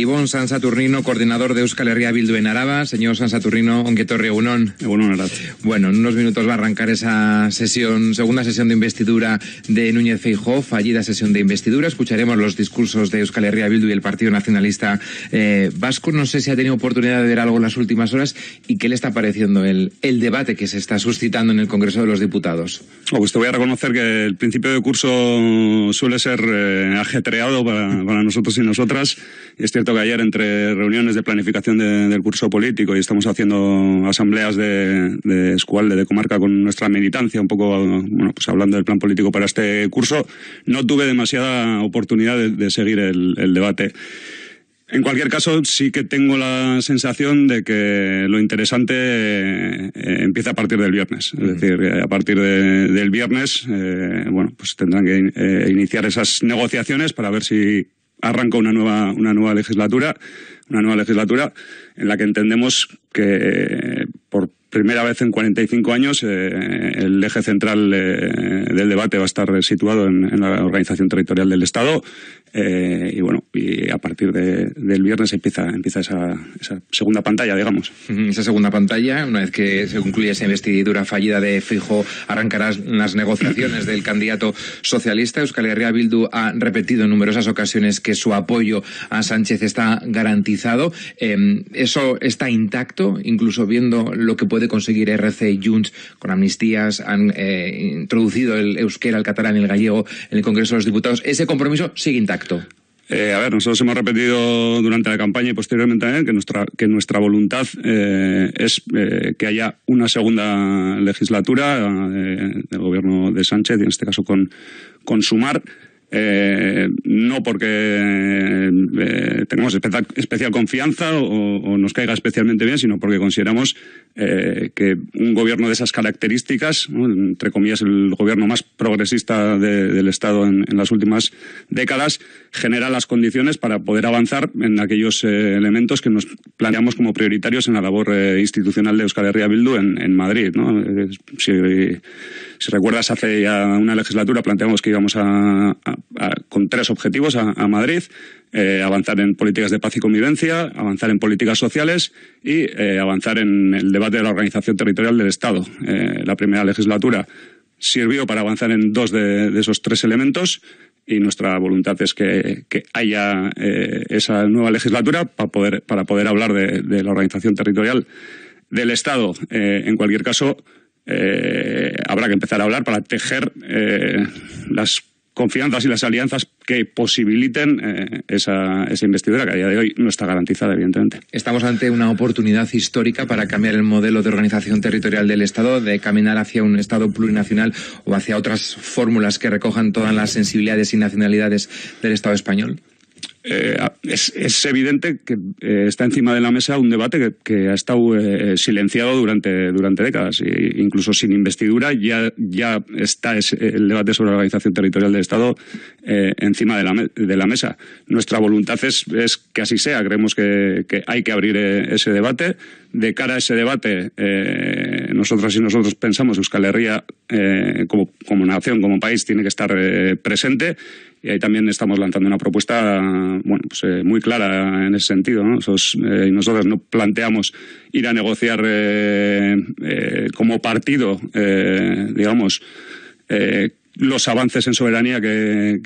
Ibon San Saturnino, coordinador de Euskal Herria Bildu en Araba. Señor San Saturnino, Onquetorre Unón. Bueno, en unos minutos va a arrancar esa sesión, segunda sesión de investidura de Núñez Feijóo, fallida sesión de investidura. Escucharemos los discursos de Euskal Herria Bildu y el Partido Nacionalista eh, Vasco. No sé si ha tenido oportunidad de ver algo en las últimas horas y qué le está pareciendo el, el debate que se está suscitando en el Congreso de los Diputados. Oh, pues te voy a reconocer que el principio de curso suele ser eh, ajetreado para, para nosotros y nosotras. Es cierto que ayer entre reuniones de planificación del curso político y estamos haciendo asambleas de, de Escualde, de comarca con nuestra militancia, un poco bueno, pues hablando del plan político para este curso, no tuve demasiada oportunidad de, seguir el, debate. En cualquier caso, sí que tengo la sensación de que lo interesante eh, empieza a partir del viernes. Es decir, eh, a partir del viernes, eh, bueno, pues tendrán que iniciar esas negociaciones para ver si arranca una nueva, una nueva legislatura, una nueva legislatura en la que entendemos que por primera vez en 45 años eh, el eje central eh, del debate va a estar situado en, la organización territorial del Estado, eh, y bueno, y a partir del viernes empieza, empieza esa, segunda pantalla, digamos. Esa segunda pantalla, una vez que se concluya esa investidura fallida de Fijo, arrancarán las negociaciones del candidato socialista. Euskal Herria Bildu ha repetido en numerosas ocasiones que su apoyo a Sánchez está garantizado. Em, eso está intacto, incluso viendo lo que puede conseguir RC Junts con amnistías, han eh, introducido el euskera, el catalán y el gallego en el Congreso de los Diputados. Ese compromiso sigue intacto. Eh, a ver, nosotros hemos repetido durante la campaña y posteriormente también que nuestra, que nuestra voluntad eh, es eh, que haya una segunda legislatura del gobierno de Sánchez, y en este caso con, con Sumar, eh, no porque tenemos eh, tengamos especial, confianza o, nos caiga especialmente bien, sino porque consideramos eh, que un gobierno de esas características, entre comillas el gobierno más progresista del Estado en, las últimas décadas, genera las condiciones para poder avanzar en aquellos elementos que nos planteamos como prioritarios en la labor institucional de Euskal Herria Bildu en, en Madrid. si, recuerdas, hace ya una legislatura planteamos que íbamos a con tres objetivos a, Madrid. Eh, avanzar en políticas de paz y convivencia, avanzar en políticas sociales y eh, avanzar en el debate de la organización territorial del Estado. Eh, la primera legislatura sirvió para avanzar en dos de, esos tres elementos y nuestra voluntad es que, haya esa nueva legislatura para poder, para poder hablar de la organización territorial del Estado. en cualquier caso, habrá que empezar a hablar para tejer las confianzas y las alianzas que posibiliten eh, esa, esa, investidura que a día de hoy no está garantizada, evidentemente. Estamos ante una oportunidad histórica para cambiar el modelo de organización territorial del Estado, de caminar hacia un Estado plurinacional o hacia otras fórmulas que recojan todas las sensibilidades y nacionalidades del Estado español. Eh, es, evidente que eh, está encima de la mesa un debate que, ha estado eh, silenciado durante, durante décadas. E incluso sin investidura ya, ya está el debate sobre la organización territorial del Estado encima de la, de la, mesa. Nuestra voluntad es, que así sea. Creemos que, hay que abrir ese debate. De cara a ese debate, nosotras y nosotros pensamos que Euskal Herria, como, como nación, como país, tiene que estar presente y ahí también estamos lanzando una propuesta bueno, pues, eh, muy clara en ese sentido. Eh, nosotros, no planteamos ir a negociar eh, como partido, digamos, los avances en soberanía que,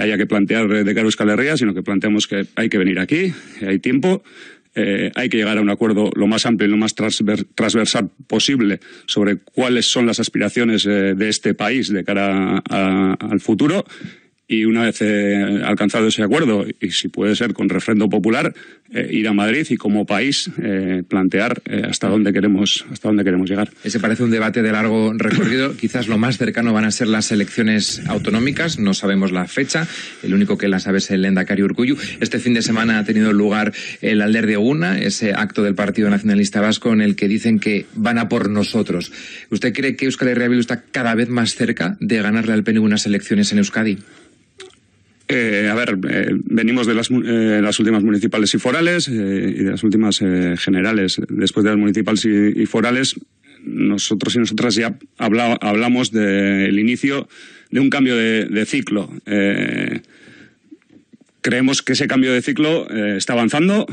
haya que plantear de cara a Euskal sino que planteamos que hay que venir aquí, hay tiempo, hay que llegar a un acuerdo lo más amplio y lo más transversal posible sobre cuáles son las aspiraciones de este país de cara al futuro y una vez eh, alcanzado ese acuerdo, y si puede ser con refrendo popular, eh, ir a Madrid y como país eh, plantear hasta dónde queremos hasta dónde queremos llegar. Ese parece un debate de largo recorrido. Quizás lo más cercano van a ser las elecciones autonómicas. No sabemos la fecha. El único que la sabe es el Endacari Urcuyu. Este fin de semana ha tenido lugar el Alder de Una, ese acto del Partido Nacionalista Vasco en el que dicen que van a por nosotros. ¿Usted cree que Euskadi Herria está cada vez más cerca de ganarle al PNV unas elecciones en Euskadi? Eh, a ver, eh, venimos de eh, las, últimas municipales y forales y de las últimas generales. Después de las municipales y, forales, nosotros y nosotras ya hablamos del inicio de un cambio de, ciclo. creemos que ese cambio de ciclo está avanzando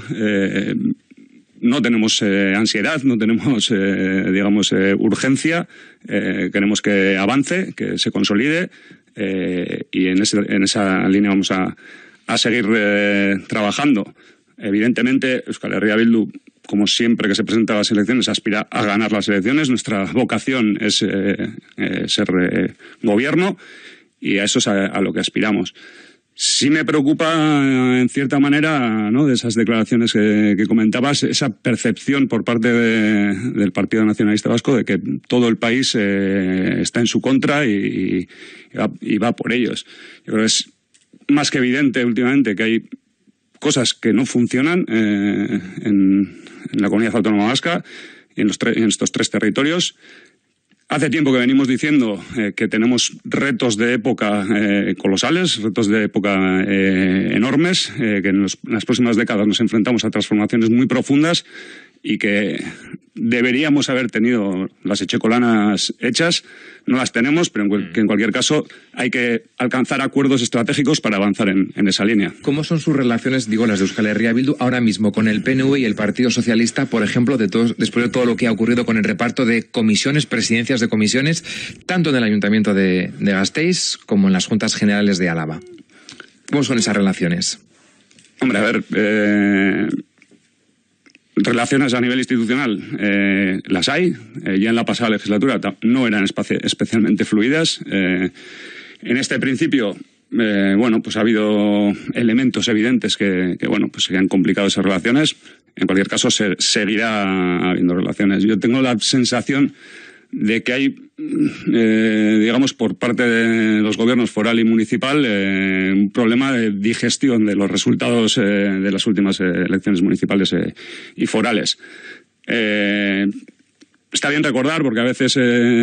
no tenemos ansiedad, no tenemos, digamos, urgencia. queremos que avance, que se consolide. Eh, y en, esa línea vamos a, seguir eh, trabajando. Evidentemente, Euskal Herria Bildu, como siempre que se presenta a las elecciones, aspira a ganar las elecciones. Nuestra vocación es eh, ser gobierno y a eso es a lo que aspiramos sí me preocupa, eh, en cierta manera, de esas declaraciones que, comentabas, esa percepción por parte del Partido Nacionalista Vasco de que todo el país eh, está en su contra y, va, por ellos. Yo creo que es más que evidente últimamente que hay cosas que no funcionan eh, en, la comunidad autónoma vasca y en estos tres territorios Hace tiempo que venimos diciendo eh, que tenemos retos de época eh, colosales, retos de época eh, enormes, que en, las próximas décadas nos enfrentamos a transformaciones muy profundas y que deberíamos haber tenido las echecolanas hechas. No las tenemos, pero en, mm. que en cualquier caso hay que alcanzar acuerdos estratégicos para avanzar en, esa línea. ¿Cómo son sus relaciones, digo, las de Euskal Herria Bildu ahora mismo con el PNV y el Partido Socialista, por ejemplo, después de todo lo que ha ocurrido con el reparto de comisiones, presidencias de comisiones, tanto en el Ayuntamiento de, de Gasteiz como en las Juntas Generales de Álava? ¿Cómo son esas relaciones? Hombre, a ver, eh, Relaciones a nivel institucional eh, las hay. Eh, ya en la pasada legislatura no eran especialmente fluidas. Eh, en este principio, bueno, pues ha habido elementos evidentes que, bueno, pues se han complicado esas relaciones. En cualquier caso, seguirá habiendo relaciones. Yo tengo la sensación de que hay, eh, digamos, por parte de los gobiernos foral y municipal, eh, un problema de digestión de los resultados eh, de las últimas elecciones municipales y forales. Está bien recordar, porque a veces,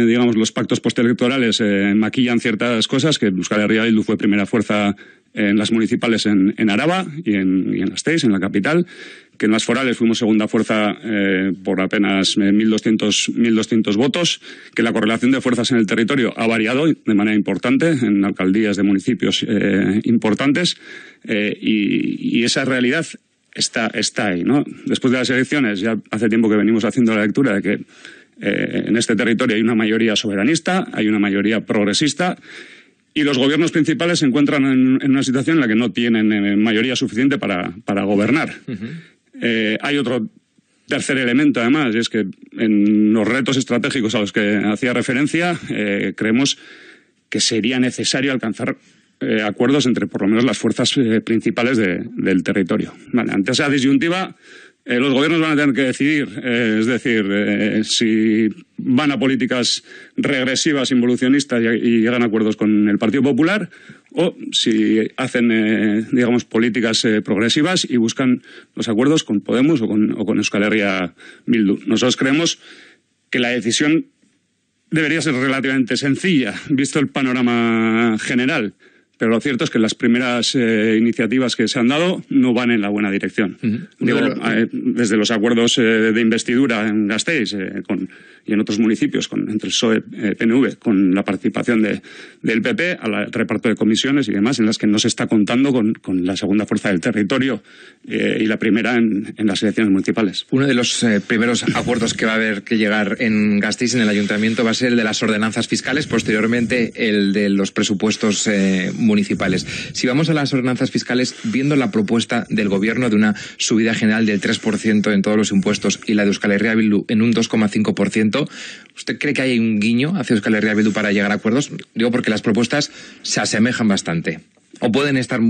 digamos, los pactos postelectorales maquillan ciertas cosas, que Euskal Herria Bildu fue primera fuerza en las municipales en, en Araba y en, las TEIS, en la capital, que en las forales fuimos segunda fuerza eh, por apenas 1.200, eh, 1.200 votos, que la correlación de fuerzas en el territorio ha variado de manera importante en alcaldías de municipios eh, importantes y, esa realidad Está, está, ahí. ¿no? Después de las elecciones, ya hace tiempo que venimos haciendo la lectura de que en este territorio hay una mayoría soberanista, hay una mayoría progresista y los gobiernos principales se encuentran en, una situación en la que no tienen eh, mayoría suficiente para, gobernar. Eh, hay otro tercer elemento, además, y es que en los retos estratégicos a los que hacía referencia, eh, creemos que sería necesario alcanzar acuerdos entre por lo menos las fuerzas principales del territorio. ante esa disyuntiva, eh, los gobiernos van a tener que decidir, eh, es decir, eh, si van a políticas regresivas, involucionistas y, llegan a acuerdos con el Partido Popular, o si hacen, digamos, políticas progresivas y buscan los acuerdos con Podemos o con, o con Euskal Herria Bildu. Nosotros creemos que la decisión debería ser relativamente sencilla, visto el panorama general. Pero lo cierto es que las primeras eh, iniciativas que se han dado no van en la buena dirección. Eh, desde los acuerdos eh, de investidura en Gasteiz, con y en otros municipios con, entre el PSOE eh, PNV con la participación de, del PP al reparto de comisiones y demás en las que no se está contando con, la segunda fuerza del territorio eh, y la primera en, las elecciones municipales. Uno de los eh, primeros acuerdos que va a haber que llegar en Gasteiz en el ayuntamiento va a ser el de las ordenanzas fiscales, posteriormente el de los presupuestos municipales. Si vamos a las ordenanzas fiscales, viendo la propuesta del gobierno de una subida general del 3% en todos los impuestos y la de Euskal Herria Bildu en un 2,5%, ¿Usted cree que hay un guiño hacia Euskal Herria para llegar a acuerdos? Digo porque las propuestas se asemejan bastante o pueden estar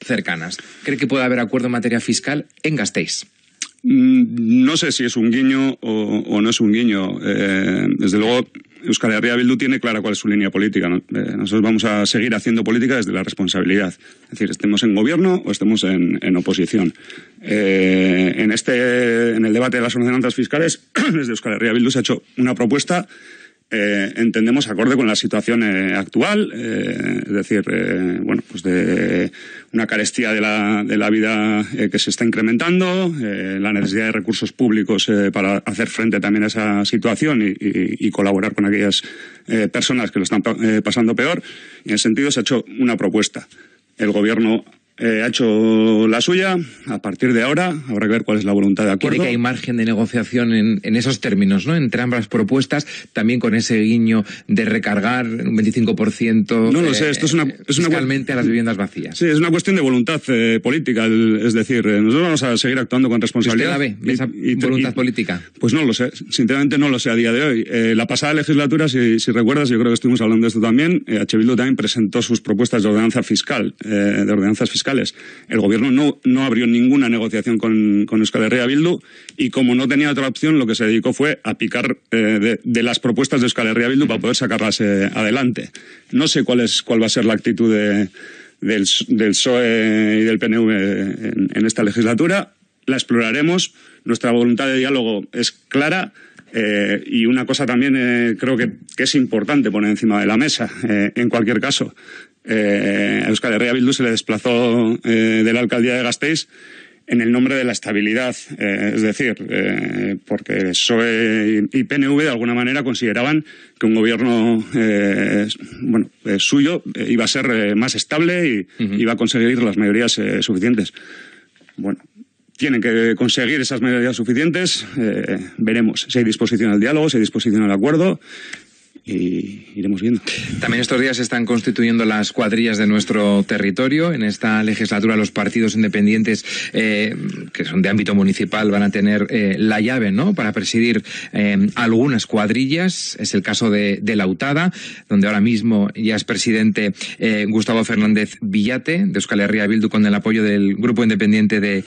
cercanas. ¿Cree que puede haber acuerdo en materia fiscal en Gasteiz? Mm, no sé si es un guiño o, no es un guiño. Eh, desde luego, Euskal Herria Bildu tiene clara cuál es su línea política. Eh, nosotros vamos a seguir haciendo política desde la responsabilidad. Es decir, estemos en gobierno o estemos en, oposición. Eh, en, este, en el debate de las ordenanzas fiscales, desde Euskal Herria Bildu se ha hecho una propuesta eh, entendemos acorde con la situación actual, es decir, bueno, pues de una carestía de la, de la vida eh, que se está incrementando, eh, la necesidad de recursos públicos eh, para hacer frente también a esa situación y, colaborar con aquellas personas que lo están pasando peor. en ese sentido se ha hecho una propuesta. El Gobierno eh, ha hecho la suya. A partir de ahora habrá que ver cuál es la voluntad de acuerdo. que hay margen de negociación en, esos términos, ¿no? Entre ambas propuestas, también con ese guiño de recargar un 25%. No lo sé, eh, esto es una, es a las viviendas vacías. Sí, es una cuestión de voluntad eh, política. es decir, nosotros vamos a seguir actuando con responsabilidad. ¿Usted la y, voluntad política? Pues no lo sé, sinceramente no lo sé a día de hoy. la pasada legislatura, si, recuerdas, yo creo que estuvimos hablando de esto también, eh, H. presentó sus propuestas de ordenanza fiscal, de ordenanzas fiscales el gobierno no, abrió ninguna negociación con, con Euskal Herria Bildu y como no tenía otra opción, lo que se dedicó fue a picar eh, de, las propuestas de Euskal Herria Bildu para poder sacarlas eh, adelante. No sé cuál, es, cuál va a ser la actitud del, del, PSOE y del PNV en, esta legislatura. La exploraremos. Nuestra voluntad de diálogo es clara. Eh, y una cosa también creo que, es importante poner encima de la mesa, en cualquier caso, eh, a Euskal Herria se le desplazó eh, de la alcaldía de Gasteiz en el nombre de la estabilidad, eh, es decir, porque PSOE y PNV de alguna manera consideraban que un gobierno bueno, suyo iba a ser más estable y iba a conseguir las mayorías suficientes. Bueno, tienen que conseguir esas mayorías suficientes. veremos si hay disposición al diálogo, si hay disposición al acuerdo y iremos viendo. También estos días se están constituyendo las cuadrillas de nuestro territorio. En esta legislatura los partidos independientes eh, que son de ámbito municipal van a tener eh, la llave ¿no? para presidir eh, algunas cuadrillas. Es el caso de, de, Lautada, donde ahora mismo ya es presidente Gustavo Fernández Villate, de Euskal Herria Bildu, con el apoyo del grupo independiente de,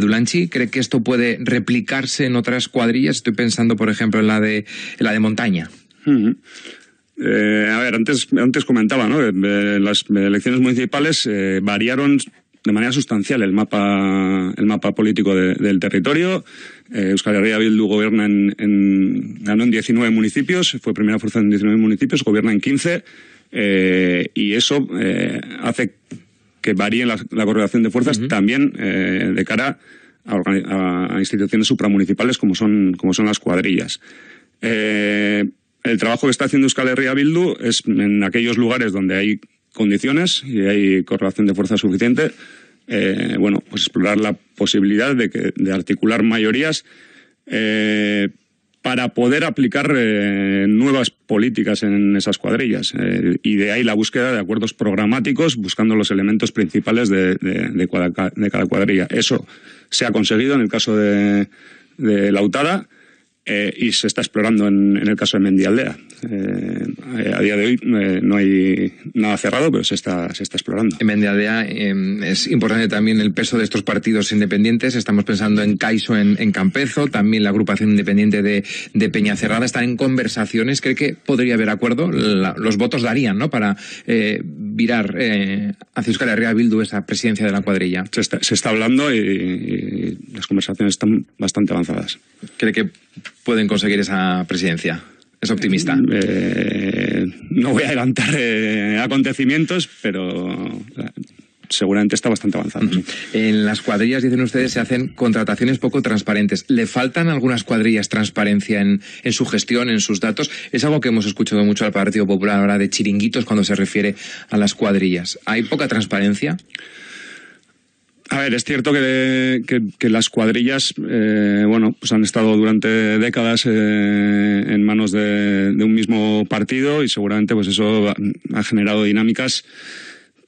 Dulanchi. ¿Cree que esto puede replicarse en otras cuadrillas? Estoy pensando, por ejemplo, en la de, en la de Montaña. Eh, a ver, antes, antes comentaba, ¿no? Eh, las elecciones municipales eh, variaron de manera sustancial el mapa, el mapa político del territorio. Euskal Herria Bildu gobierna en, en, en 19 municipios, fue primera fuerza en 19 municipios, gobierna en 15, y eso hace que varíe la, correlación de fuerzas también de cara a, instituciones supramunicipales como son, como son las cuadrillas el trabajo que está haciendo Euskal Herria Bildu es en aquellos lugares donde hay condiciones y hay correlación de fuerza suficiente, eh, bueno, pues explorar la posibilidad de, articular mayorías eh, para poder aplicar eh, nuevas políticas en esas cuadrillas. y de ahí la búsqueda de acuerdos programáticos buscando los elementos principales de, cada, cuadrilla. Eso se ha conseguido en el caso de, de Lautada. Eh, y se está explorando en, el caso de Mendialdea. Eh, a día de hoy eh, no hay nada cerrado, pero se está, se está explorando. En Mendialdea em, es importante también el peso de estos partidos independientes. Estamos pensando en Caixo en, Campezo, también la agrupación independiente de, Peña Cerrada Están en conversaciones. ¿Cree que podría haber acuerdo? los votos darían ¿no? para virar hacia Euskal Herria Bildu esa presidencia de la cuadrilla. Se está, hablando y, y las conversaciones están bastante avanzadas. ¿Cree que pueden conseguir esa presidencia? Es optimista. Eh, no voy a adelantar eh, acontecimientos, pero seguramente está bastante avanzado. En las cuadrillas, dicen ustedes, se hacen contrataciones poco transparentes. ¿Le faltan algunas cuadrillas transparencia en, en, su gestión, en sus datos? Es algo que hemos escuchado mucho al Partido Popular ahora de chiringuitos cuando se refiere a las cuadrillas. ¿Hay poca transparencia? A ver, es cierto que, las cuadrillas, eh, bueno, pues han estado durante décadas eh, en manos de, un mismo partido y seguramente pues eso ha, generado dinámicas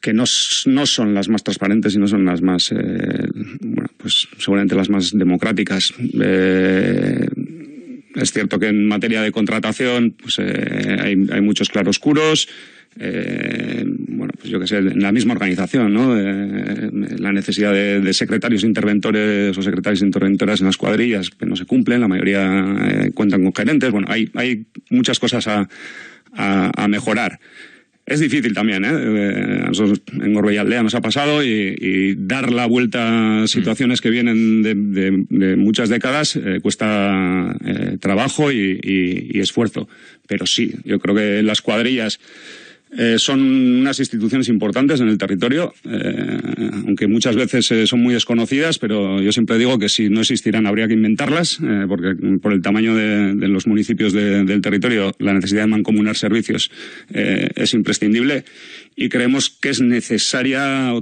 que no, son las más transparentes y no son las más, eh, bueno, pues seguramente las más democráticas. es cierto que en materia de contratación pues, hay, hay, muchos claroscuros, eh, bueno, pues yo que sé, en la misma organización, ¿no? Eh, la necesidad de, secretarios interventores o secretarias interventoras en las cuadrillas que pues, no se cumplen, la mayoría eh, cuentan con gerentes. Bueno, hay, hay muchas cosas a, mejorar. Es difícil también, ¿eh? eh a nosotros en Aldea nos ha pasado y, dar la vuelta a situaciones que vienen de, muchas décadas cuesta trabajo y, y esfuerzo. Pero sí, yo creo que las cuadrillas eh, son unas instituciones importantes en el territorio, eh, aunque muchas veces eh, son muy desconocidas, pero yo siempre digo que si no existieran habría que inventarlas, porque por el tamaño de, los municipios del territorio la necesidad de mancomunar servicios es imprescindible y creemos que es necesaria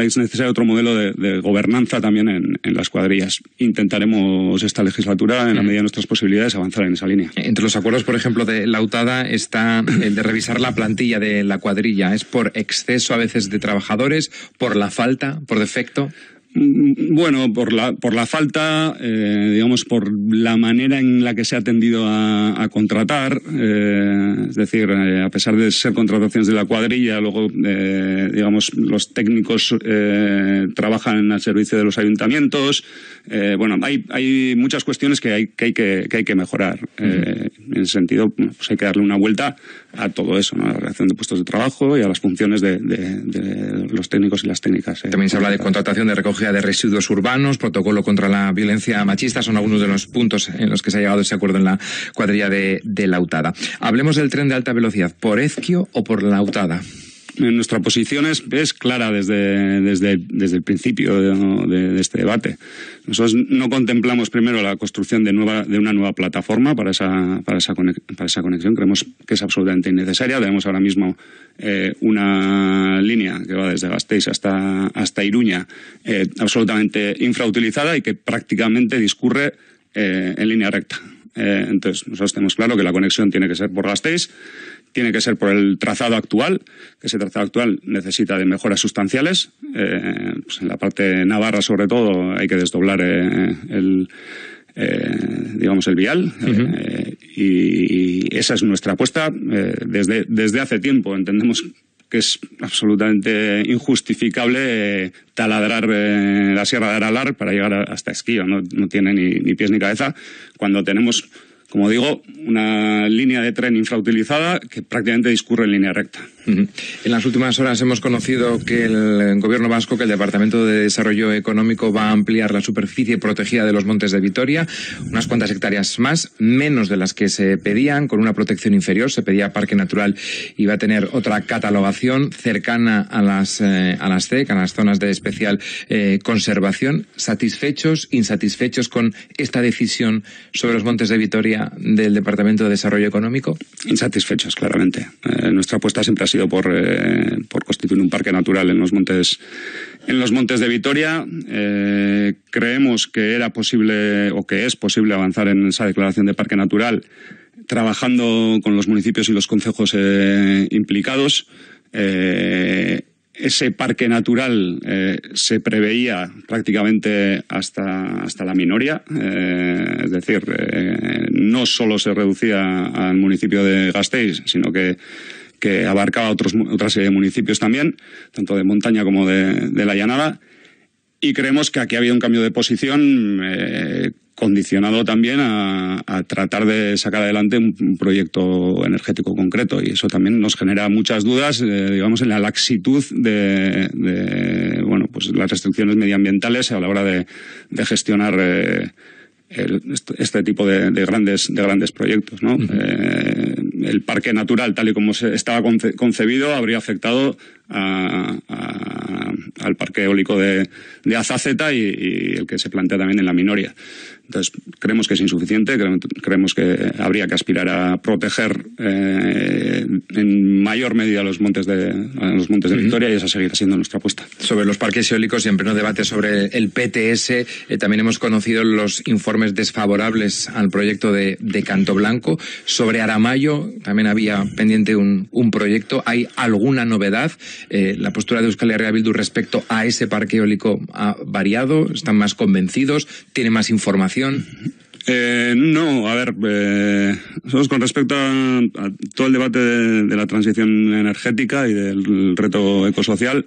es necesario otro modelo de, gobernanza también en, en, las cuadrillas. Intentaremos esta legislatura, en la medida de nuestras posibilidades, avanzar en esa línea. Entre los acuerdos, por ejemplo, de la Lautada está el de revisar la plantilla de la cuadrilla. ¿Es por exceso a veces de trabajadores, por la falta, por defecto? Mm, bueno, por la, por la falta, eh, digamos, por la manera en la que se ha tendido a, contratar, eh, es decir, eh, a pesar de ser contrataciones de la cuadrilla, luego, digamos, los técnicos trabajan al servicio de los ayuntamientos. bueno, hay, hay muchas cuestiones que hay que, que, mejorar. en ese sentido, pues hay que darle una vuelta a todo eso, ¿no? a la relación de puestos de trabajo y a las funciones de, de los técnicos y las técnicas. También se habla de contratación de recogida de residuos urbanos, protocolo contra la violencia machista, son algunos de los puntos en los que se ha llegado ese acuerdo en la cuadrilla de, de Lautada. Hablemos del tren de alta velocidad, ¿por Ezquio o por Lautada? nuestra posición es, clara desde, desde, el principio de, este debate. Nosotros no contemplamos primero la construcción de, nueva, de una nueva plataforma para esa, para, esa conexión, para esa conexión. Creemos que es absolutamente innecesaria. Tenemos ahora mismo eh, una línea que va desde Gasteiz hasta, hasta Iruña eh, absolutamente infrautilizada y que prácticamente discurre eh, en línea recta. entonces, nosotros tenemos claro que la conexión tiene que ser por Gasteiz tiene que ser por el trazado actual, que ese trazado actual necesita de mejoras sustanciales. Eh, pues en la parte navarra, sobre todo, hay que desdoblar eh, el, eh, digamos, el vial. y, esa es nuestra apuesta. desde, desde hace tiempo entendemos que es absolutamente injustificable taladrar la Sierra de Aralar para llegar hasta Esquío. No, tiene ni, ni, pies ni cabeza cuando tenemos como digo, una línea de tren infrautilizada que prácticamente discurre en línea recta. En las últimas horas hemos conocido que el gobierno vasco, que el Departamento de Desarrollo Económico va a ampliar la superficie protegida de los montes de Vitoria, unas cuantas hectáreas más, menos de las que se pedían, con una protección inferior. Se pedía parque natural y va a tener otra catalogación cercana a las, eh, a las CEC, a las zonas de especial eh, conservación. ¿Satisfechos, insatisfechos con esta decisión sobre los montes de Vitoria del Departamento de Desarrollo Económico? Insatisfechos, claramente. Eh, nuestra apuesta siempre ha sido eh, por, constituir un parque natural en los montes, en los montes de Vitoria. Eh, creemos que era posible o que es posible avanzar en esa declaración de parque natural trabajando con los municipios y los concejos eh, implicados. ese parque natural se preveía prácticamente hasta, hasta la minoria, es decir, no solo se reducía al municipio de Gasteiz, sino que que abarcaba otros, otra serie de municipios también, tanto de montaña como de, la llanada. Y creemos que aquí ha habido un cambio de posición eh, condicionado también a, tratar de sacar adelante un, proyecto energético concreto. Y eso también nos genera muchas dudas, eh, digamos, en la laxitud de, bueno, pues las restricciones medioambientales a la hora de, gestionar. Eh, este, este tipo de, grandes, de grandes proyectos. Eh, el parque natural, tal y como se estaba concebido, habría afectado al parque eólico de, Azaceta y, y, el que se plantea también en la minoria. Entonces, creemos que es insuficiente, creemos que habría que aspirar a proteger eh, en mayor medida los montes de, los montes de Victoria y esa seguirá siendo nuestra apuesta. Sobre los parques eólicos siempre en debate sobre el PTS, eh, también hemos conocido los informes desfavorables al proyecto de, de Canto Blanco. Sobre Aramayo también había pendiente un, un proyecto. ¿Hay alguna novedad? Eh, la postura de Euskal Herria Bildu respecto a ese parque eólico ha variado, están más convencidos, tiene más información eh, no, a ver, eh, con respecto a, todo el debate de, la transición energética y del reto ecosocial,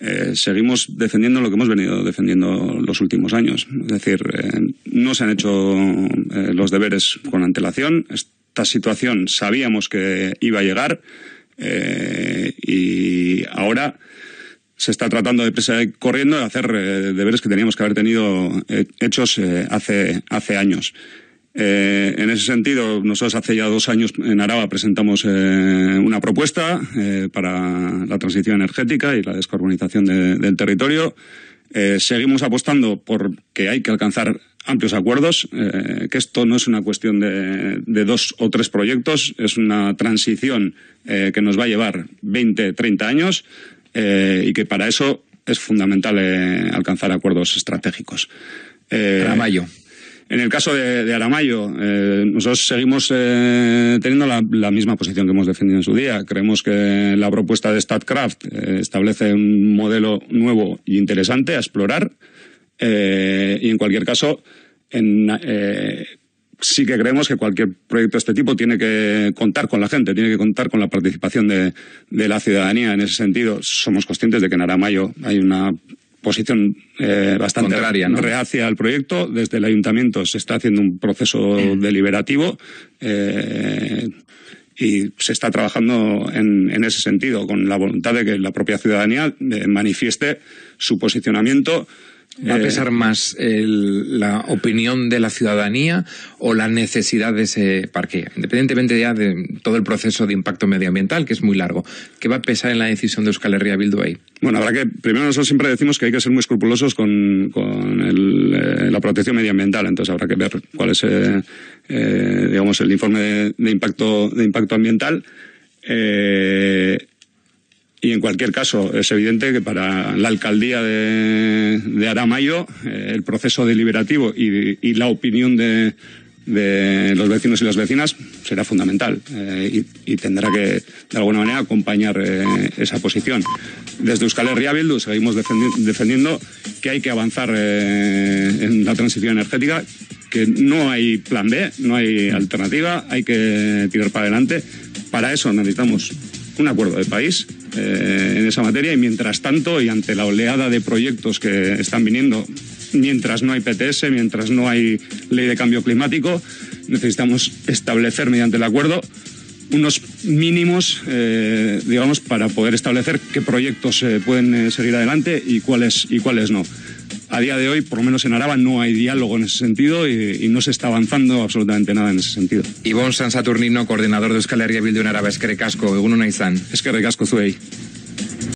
eh, seguimos defendiendo lo que hemos venido defendiendo los últimos años. Es decir, eh, no se han hecho los deberes con antelación. Esta situación sabíamos que iba a llegar y ahora se está tratando de ir eh, corriendo de hacer eh, deberes que teníamos que haber tenido eh, hechos hace, hace años. en ese sentido, nosotros hace ya dos años en Araba presentamos una propuesta para la transición energética y la descarbonización del territorio. seguimos apostando por que hay que alcanzar amplios acuerdos, que esto no es una cuestión de, dos o tres proyectos, es una transición que nos va a llevar 20, 30 años. Eh, y que para eso es fundamental eh, alcanzar acuerdos estratégicos. Eh, Aramayo. En el caso de, Aramayo, nosotros seguimos teniendo la, la, misma posición que hemos defendido en su día. Creemos que la propuesta de StatCraft establece un modelo nuevo e interesante a explorar y, en cualquier caso, en, sí que creemos que cualquier proyecto de este tipo tiene que contar con la gente, tiene que contar con la participación de, la ciudadanía. En ese sentido, somos conscientes de que en Aramayo hay una posición eh, bastante ¿no? reacia al proyecto. Desde el ayuntamiento se está haciendo un proceso mm. deliberativo. Eh, y se está trabajando en, en, ese sentido, con la voluntad de que la propia ciudadanía eh, manifieste su posicionamiento ¿Va a eh, pesar más la opinión de la ciudadanía o la necesidad de ese parque? Independientemente ya de todo el proceso de impacto medioambiental, que es muy largo, ¿qué va a pesar en la decisión de Euskal Herria Bildu Bueno, habrá que, primero nosotros siempre decimos que hay que ser muy escrupulosos con, eh, la protección medioambiental, entonces habrá que ver cuál es, eh, digamos, el informe de, impacto, de impacto ambiental. Eh, y en cualquier caso, es evidente que para la alcaldía de, Aramayo, eh, el proceso deliberativo y, la opinión de, los vecinos y las vecinas será fundamental eh, y, tendrá que, de alguna manera, acompañar eh, esa posición. Desde Euskal Herria Bildu seguimos defendiendo que hay que avanzar en la transición energética, que no hay plan B, no hay alternativa, hay que tirar para adelante. Para eso necesitamos un acuerdo de país eh, en esa materia y mientras tanto y ante la oleada de proyectos que están viniendo, mientras no hay PTS, mientras no hay ley de cambio climático, necesitamos establecer mediante el acuerdo unos mínimos, eh, digamos, para poder establecer qué proyectos eh, pueden seguir adelante y cuáles y cuáles no a día de hoy, por lo menos en Araba, no hay diálogo en ese sentido y, no se está avanzando absolutamente nada en ese sentido. Ivonne San Saturnino, coordinador de Escalería Vilde Bildu en Araba, Esquerre Casco, Eguno Casco, Zuey.